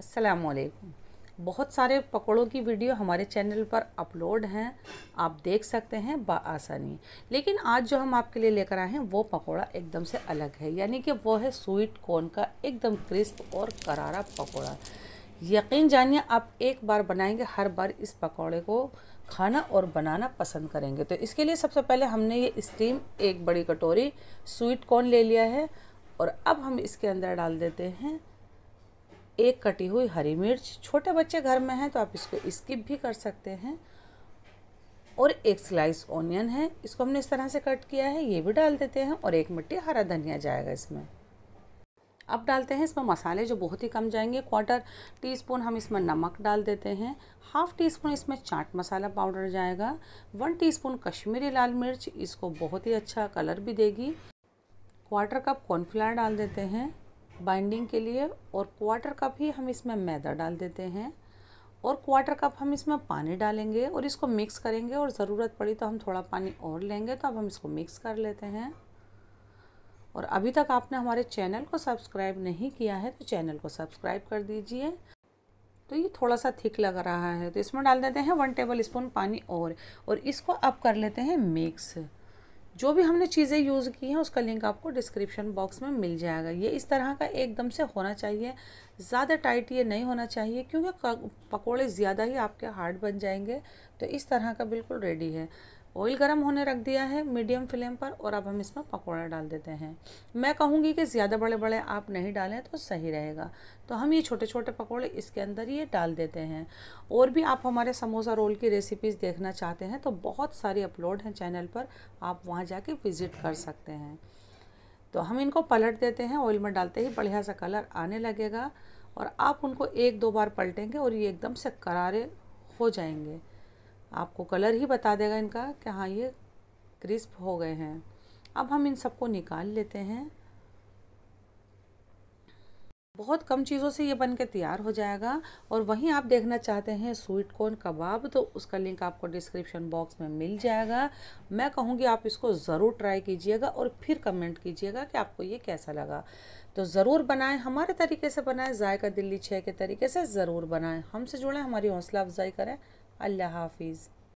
असलकुम बहुत सारे पकौड़ों की वीडियो हमारे चैनल पर अपलोड हैं आप देख सकते हैं बसानी लेकिन आज जो हम आपके लिए लेकर आए हैं वो पकौड़ा एकदम से अलग है यानी कि वो है स्वीट कॉर्न का एकदम क्रिस्प और करारा पकौड़ा यकीन जानिए आप एक बार बनाएंगे हर बार इस पकौड़े को खाना और बनाना पसंद करेंगे तो इसके लिए सबसे पहले हमने ये स्टीम एक बड़ी कटोरी स्वीट कॉर्न ले लिया है और अब हम इसके अंदर डाल देते हैं एक कटी हुई हरी मिर्च छोटे बच्चे घर में हैं तो आप इसको स्किप भी कर सकते हैं और एक स्लाइस ऑनियन है इसको हमने इस तरह से कट किया है ये भी डाल देते हैं और एक मिट्टी हरा धनिया जाएगा इसमें अब डालते हैं इसमें मसाले जो बहुत ही कम जाएंगे क्वार्टर टी स्पून हम इसमें नमक डाल देते हैं हाफ टी स्पून इसमें चाट मसाला पाउडर जाएगा वन टीस्पून कश्मीरी लाल मिर्च इसको बहुत ही अच्छा कलर भी देगी क्वार्टर कप कॉर्नफ्लावर डाल देते हैं बाइंडिंग के लिए और क्वार्टर कप ही हम इसमें मैदा डाल देते हैं और क्वार्टर कप हम इसमें पानी डालेंगे और इसको मिक्स करेंगे और ज़रूरत पड़ी तो हम थोड़ा पानी और लेंगे तो अब हम इसको मिक्स कर लेते हैं और अभी तक आपने हमारे चैनल को सब्सक्राइब नहीं किया है तो चैनल को सब्सक्राइब कर दीजिए तो ये थोड़ा सा थिक लग रहा है तो इसमें डाल देते हैं वन टेबल स्पून पानी और और इसको अब कर लेते हैं मिक्स जो भी हमने चीज़ें यूज़ की हैं उसका लिंक आपको डिस्क्रिप्शन बॉक्स में मिल जाएगा ये इस तरह का एकदम से होना चाहिए ज़्यादा टाइट ये नहीं होना चाहिए क्योंकि पकोड़े ज़्यादा ही आपके हार्ड बन जाएंगे तो इस तरह का बिल्कुल रेडी है ऑयल गर्म होने रख दिया है मीडियम फ्लेम पर और अब हम इसमें पकौड़ा डाल देते हैं मैं कहूँगी कि ज़्यादा बड़े बड़े आप नहीं डालें तो सही रहेगा तो हम ये छोटे छोटे पकौड़े इसके अंदर ये डाल देते हैं और भी आप हमारे समोसा रोल की रेसिपीज़ देखना चाहते हैं तो बहुत सारी अपलोड हैं चैनल पर आप वहाँ जाके विज़िट कर सकते हैं तो हम इनको पलट देते हैं ऑयल में डालते ही बढ़िया सा कलर आने लगेगा और आप उनको एक दो बार पलटेंगे और ये एकदम से करारे हो जाएंगे आपको कलर ही बता देगा इनका कि हाँ ये क्रिस्प हो गए हैं अब हम इन सबको निकाल लेते हैं बहुत कम चीज़ों से ये बन के तैयार हो जाएगा और वहीं आप देखना चाहते हैं स्वीट कॉर्न कबाब तो उसका लिंक आपको डिस्क्रिप्शन बॉक्स में मिल जाएगा मैं कहूँगी आप इसको ज़रूर ट्राई कीजिएगा और फिर कमेंट कीजिएगा कि आपको ये कैसा लगा तो ज़रूर बनाएं हमारे तरीके से बनाएं जायका दिल्ली छः के तरीके से ज़रूर बनाएं हमसे जुड़ें हमारी हौसला अफजाई करें الله حافظ